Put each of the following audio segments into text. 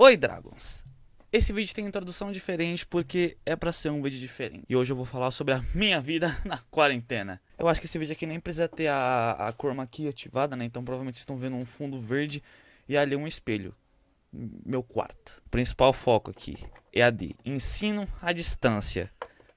Oi, Dragons! Esse vídeo tem introdução diferente porque é para ser um vídeo diferente. E hoje eu vou falar sobre a minha vida na quarentena. Eu acho que esse vídeo aqui nem precisa ter a, a chroma aqui ativada, né? Então provavelmente estão vendo um fundo verde e ali um espelho. Meu quarto. O principal foco aqui é a de ensino à distância.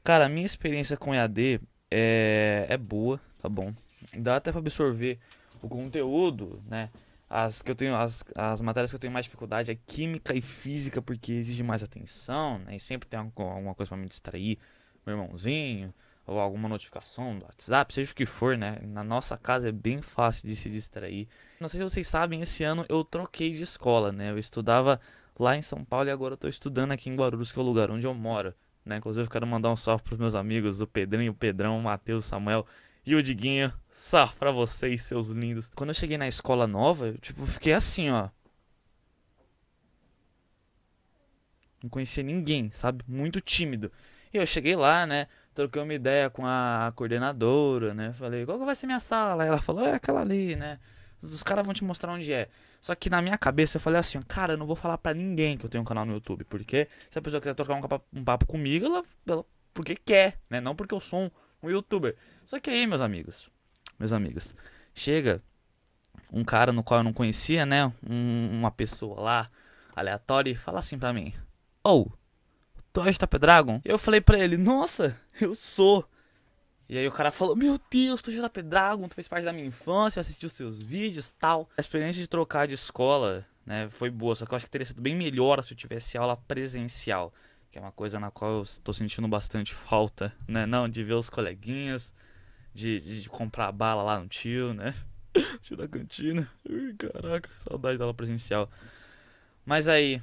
Cara, a minha experiência com EAD é, é boa, tá bom? Dá até para absorver o conteúdo, né? As que eu tenho, as, as matérias que eu tenho mais dificuldade é química e física, porque exige mais atenção, né? E sempre tem alguma coisa para me distrair, meu irmãozinho, ou alguma notificação do WhatsApp, seja o que for, né? Na nossa casa é bem fácil de se distrair. Não sei se vocês sabem, esse ano eu troquei de escola, né? Eu estudava lá em São Paulo e agora eu tô estudando aqui em Guarulhos, que é o lugar onde eu moro, né? Inclusive eu quero mandar um salve pros meus amigos, o Pedrinho, o Pedrão, o Matheus, o Samuel, e o Diguinho. Só pra vocês, seus lindos. Quando eu cheguei na escola nova, eu, tipo, fiquei assim, ó. Não conhecia ninguém, sabe? Muito tímido. E eu cheguei lá, né? Troquei uma ideia com a coordenadora, né? Falei, qual que vai ser minha sala? Aí ela falou, é aquela ali, né? Os caras vão te mostrar onde é. Só que na minha cabeça eu falei assim, cara, eu não vou falar para ninguém que eu tenho um canal no YouTube. Porque se a pessoa quiser trocar um papo, um papo comigo, ela, ela porque quer, né? Não porque eu sou um um youtuber. Só que aí, meus amigos, meus amigos, chega um cara no qual eu não conhecia, né? Um, uma pessoa lá, aleatória, e fala assim pra mim: Ou, oh, tu é Dragon? Eu falei pra ele: Nossa, eu sou. E aí o cara falou: Meu Deus, tu é Dragon, tu fez parte da minha infância, eu assisti os seus vídeos tal. A experiência de trocar de escola, né, foi boa, só que eu acho que teria sido bem melhor se eu tivesse aula presencial que é uma coisa na qual eu estou sentindo bastante falta, né? Não, de ver os coleguinhas, de, de, comprar bala lá no tio, né? tio da cantina. Ui, caraca, saudade da aula presencial. Mas aí,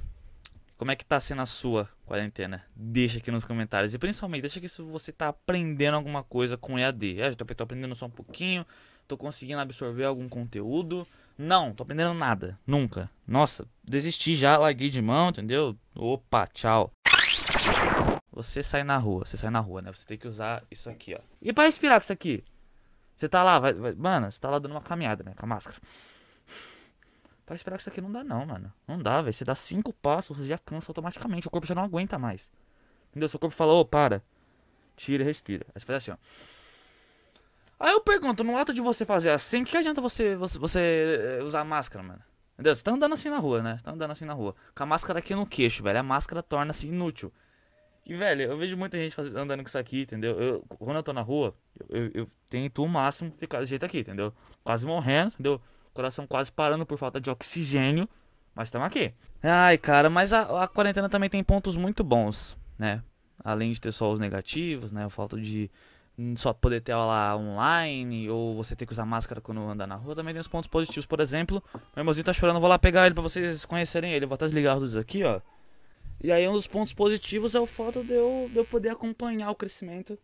como é que tá sendo a sua quarentena? Deixa aqui nos comentários. E principalmente, deixa aqui se você tá aprendendo alguma coisa com EAD. É, ah, já tô, tô aprendendo só um pouquinho, tô conseguindo absorver algum conteúdo. Não, tô aprendendo nada, nunca. Nossa, desisti já, larguei de mão, entendeu? Opa, tchau. Você sai na rua, você sai na rua, né? Você tem que usar isso aqui, ó. E pra respirar com isso aqui? Você tá lá, vai, vai, mano, você tá lá dando uma caminhada, né? Com a máscara. Pra respirar com isso aqui não dá, não, mano. Não dá, velho. Você dá cinco passos, você já cansa automaticamente. O corpo já não aguenta mais. Entendeu? Seu corpo fala, ô, oh, para. Tira e respira. Aí você faz assim, ó. Aí eu pergunto, no ato de você fazer assim, que adianta você, você, você eh, usar máscara, mano? Entendeu? Você tá andando assim na rua, né? Você tá andando assim na rua. Com a máscara aqui no queixo, velho. A máscara torna-se inútil. E, velho, eu vejo muita gente andando com isso aqui, entendeu? Eu, quando eu tô na rua, eu, eu, eu tento o máximo ficar desse jeito aqui, entendeu? Quase morrendo, entendeu? Coração quase parando por falta de oxigênio, mas estamos aqui. Ai, cara, mas a, a quarentena também tem pontos muito bons, né? Além de ter só os negativos, né? A falta de só poder ter aula online ou você ter que usar máscara quando andar na rua. Também tem os pontos positivos, por exemplo, meu irmãozinho tá chorando, vou lá pegar ele pra vocês conhecerem ele. Vou até desligar os aqui, ó. E aí um dos pontos positivos é o fato de eu, de eu poder acompanhar o crescimento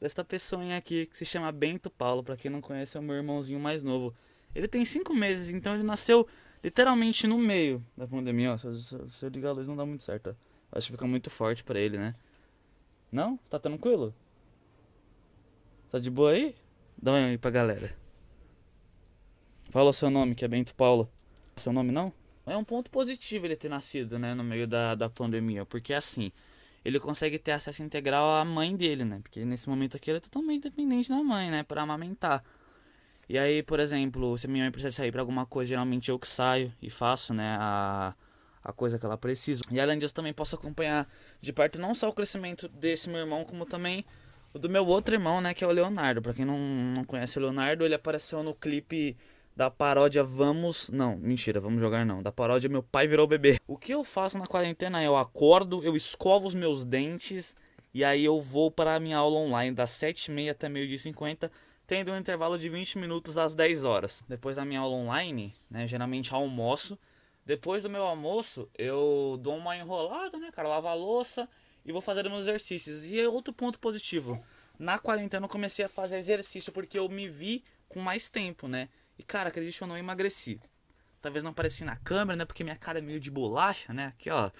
desta pessoinha aqui, que se chama Bento Paulo, para quem não conhece, é o meu irmãozinho mais novo. Ele tem cinco meses, então ele nasceu literalmente no meio da pandemia. Ó, se, se, se eu ligar a luz não dá muito certo. Acho que fica muito forte para ele, né? Não? Tá tranquilo? Tá de boa aí? Dá um aí pra galera. Fala o seu nome, que é Bento Paulo. Seu nome não? é um ponto positivo ele ter nascido, né, no meio da, da pandemia, porque assim, ele consegue ter acesso integral à mãe dele, né? Porque nesse momento aqui ele é totalmente dependente da mãe, né, para amamentar. E aí, por exemplo, se a minha mãe precisa sair para alguma coisa, geralmente eu que saio e faço, né, a a coisa que ela precisa. E além disso, também posso acompanhar de perto não só o crescimento desse meu irmão, como também o do meu outro irmão, né, que é o Leonardo. Para quem não, não conhece o Leonardo, ele apareceu no clipe da paródia Vamos. Não, mentira, vamos jogar não. Da paródia Meu Pai Virou Bebê. O que eu faço na quarentena é eu acordo, eu escovo os meus dentes e aí eu vou para a minha aula online das 7h30 até meio-dia e 50, tendo um intervalo de 20 minutos às 10 horas. Depois da minha aula online, né, geralmente almoço. Depois do meu almoço, eu dou uma enrolada, né, cara? Lavo a louça e vou fazer meus exercícios. E é outro ponto positivo. Na quarentena eu comecei a fazer exercício porque eu me vi com mais tempo, né? E, cara, acredite ou não, eu emagreci. Talvez não apareci na câmera, né? Porque minha cara é meio de bolacha, né? Aqui, ó.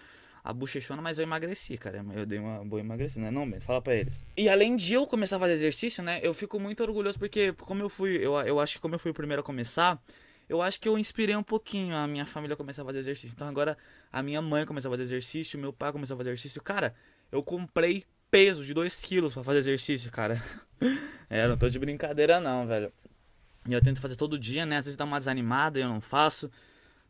A bochechona, mas eu emagreci cara. Eu dei uma boa emagrecida, né? Não, fala pra eles. E além de eu começar a fazer exercício, né? Eu fico muito orgulhoso porque, como eu fui, eu, eu acho que como eu fui o primeiro a começar, eu acho que eu inspirei um pouquinho a minha família a começar a fazer exercício. Então agora a minha mãe começou a fazer exercício, meu pai começou a fazer exercício. Cara, eu comprei peso de 2 quilos para fazer exercício, cara. É, não tô de brincadeira não, velho. E eu tento fazer todo dia, né? Às vezes dá uma desanimada e eu não faço.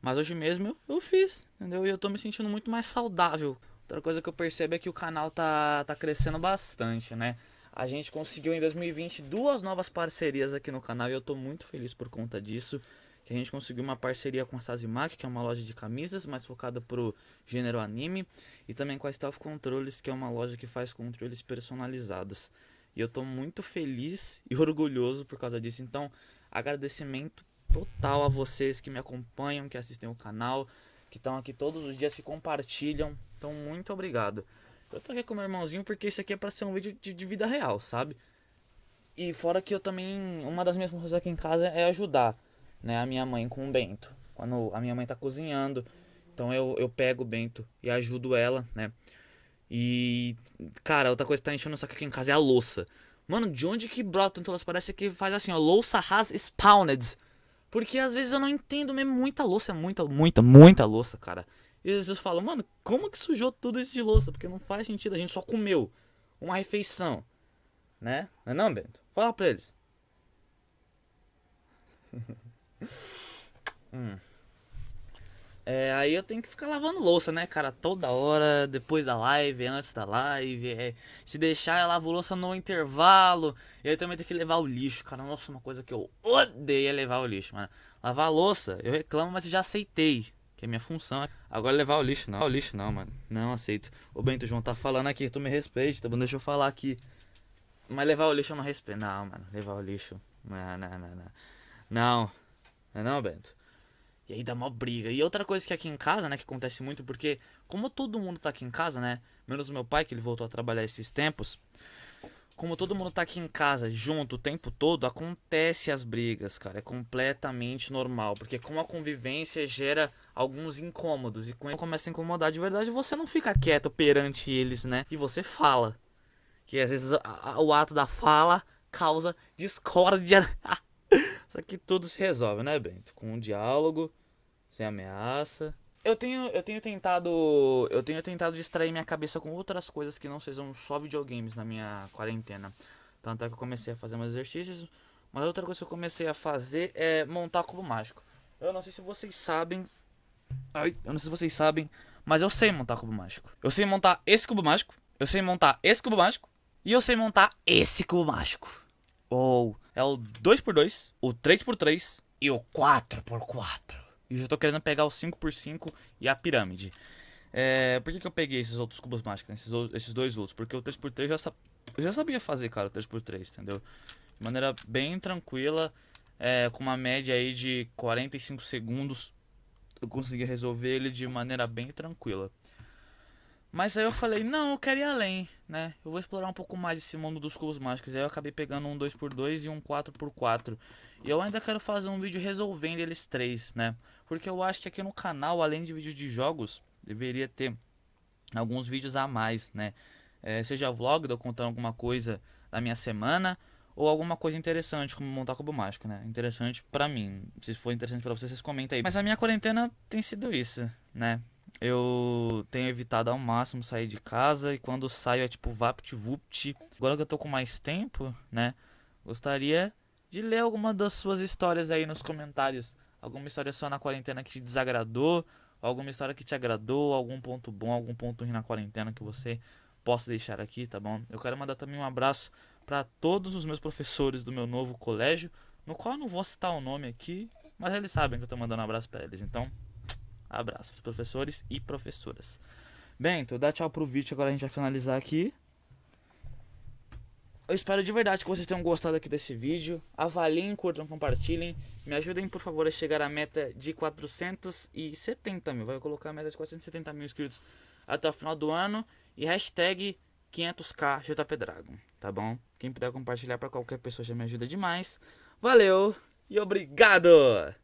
Mas hoje mesmo eu, eu fiz, entendeu? E eu tô me sentindo muito mais saudável. Outra coisa que eu percebo é que o canal tá, tá crescendo bastante, né? A gente conseguiu em 2020 duas novas parcerias aqui no canal e eu tô muito feliz por conta disso. Que a gente conseguiu uma parceria com a Sazimac, que é uma loja de camisas, mais focada pro gênero anime. E também com a Stealth Controles, que é uma loja que faz controles personalizados. E eu tô muito feliz e orgulhoso por causa disso. Então, agradecimento total a vocês que me acompanham, que assistem o canal, que estão aqui todos os dias, que compartilham. Então, muito obrigado. Eu tô aqui com meu irmãozinho porque isso aqui é pra ser um vídeo de, de, vida real, sabe? E fora que eu também. Uma das minhas funções aqui em casa é ajudar né, a minha mãe com o Bento. Quando a minha mãe tá cozinhando. Então eu, eu pego o Bento e ajudo ela, né? E, cara, outra coisa que tá enchendo o saco aqui em casa é a louça. Mano, de onde que brota tanto louça? Parece que faz assim, ó, louça has spawned. Porque às vezes eu não entendo mesmo muita louça, é muita, muita, muita louça, cara. E às vezes falam, mano, como que sujou tudo isso de louça? Porque não faz sentido, a gente só comeu uma refeição, né? Não, é não Bento? Fala pra eles. hum. É, aí eu tenho que ficar lavando louça, né, cara? Toda hora, depois da live, antes da live. É. Se deixar, eu lavo louça no intervalo. E aí também tem que levar o lixo, cara. Nossa, uma coisa que eu odeio é levar o lixo, mano. Lavar louça, eu reclamo, mas eu já aceitei. Que é minha função. Agora levar o lixo, não. O lixo não, mano. Não aceito. O Bento João tá falando aqui, tu me respeita, tá bom, Deixa eu falar aqui. Mas levar o lixo eu não respeito. Não, mano. Levar o lixo. não, não, não. Não. Não, não é Bento. E aí dá uma briga. E outra coisa que aqui em casa, né, que acontece muito, porque como todo mundo tá aqui em casa, né, menos o meu pai que ele voltou a trabalhar esses tempos, como todo mundo tá aqui em casa junto o tempo todo, acontece as brigas, cara. É completamente normal. Porque como a convivência gera alguns incômodos. E quando começa a incomodar de verdade, você não fica quieto perante eles, né? E você fala. Que às vezes a, a, o ato da fala causa discórdia Só que tudo se resolve, né, Bento? Com um diálogo, sem ameaça. Eu tenho, eu tenho tentado. Eu tenho tentado distrair minha cabeça com outras coisas que não sejam só videogames na minha quarentena. Tanto é que eu comecei a fazer meus exercícios. Mas outra coisa que eu comecei a fazer é montar cubo mágico. Eu não sei se vocês sabem. Ai, eu não sei se vocês sabem, mas eu sei montar cubo mágico. Eu sei montar esse cubo mágico. Eu sei montar esse cubo mágico. E eu sei montar esse cubo mágico ou é o 2x2, o 3x3 e o 4x4. E eu já tô querendo pegar o 5x5 e a pirâmide. É, por que, que eu peguei esses outros cubos mágicos, né? esses, esses, dois outros? Porque o 3x3 já, eu já sabia fazer, cara, o 3x3, entendeu? De maneira bem tranquila, é, com uma média aí de 45 segundos, eu consegui resolver ele de maneira bem tranquila. Mas aí eu falei, não, eu quero ir além, né? Eu vou explorar um pouco mais esse mundo dos cubos mágicos. Aí eu acabei pegando um 2x2 e um 4x4. E eu ainda quero fazer um vídeo resolvendo eles três, né? Porque eu acho que aqui no canal, além de vídeos de jogos, deveria ter alguns vídeos a mais, né? É, seja vlog, de eu contando alguma coisa da minha semana, ou alguma coisa interessante, como montar cubo mágico, né? Interessante pra mim. Se for interessante pra vocês, vocês comentem aí. Mas a minha quarentena tem sido isso, né? eu tenho evitado ao máximo sair de casa e quando saio é tipo vapt-vupt. Agora que eu tô com mais tempo, né? Gostaria de ler alguma das suas histórias aí nos comentários. Alguma história só na quarentena que te desagradou, alguma história que te agradou, algum ponto bom, algum ponto ruim na quarentena que você possa deixar aqui, tá bom? Eu quero mandar também um abraço para todos os meus professores do meu novo colégio, no qual eu não vou citar o nome aqui, mas eles sabem que eu tô mandando um abraço para eles. Então, Abraço para professores e professoras. Bento, dá tchau pro vídeo, agora a gente vai finalizar aqui. Eu espero de verdade que vocês tenham gostado aqui desse vídeo. Avaliem, curtam, compartilhem. Me ajudem, por favor, a chegar à meta de 470 mil. Vai colocar a meta de 470 mil inscritos até o final do ano. E hashtag 500k JPDragon, tá bom? Quem puder compartilhar para qualquer pessoa já me ajuda demais. Valeu e obrigado!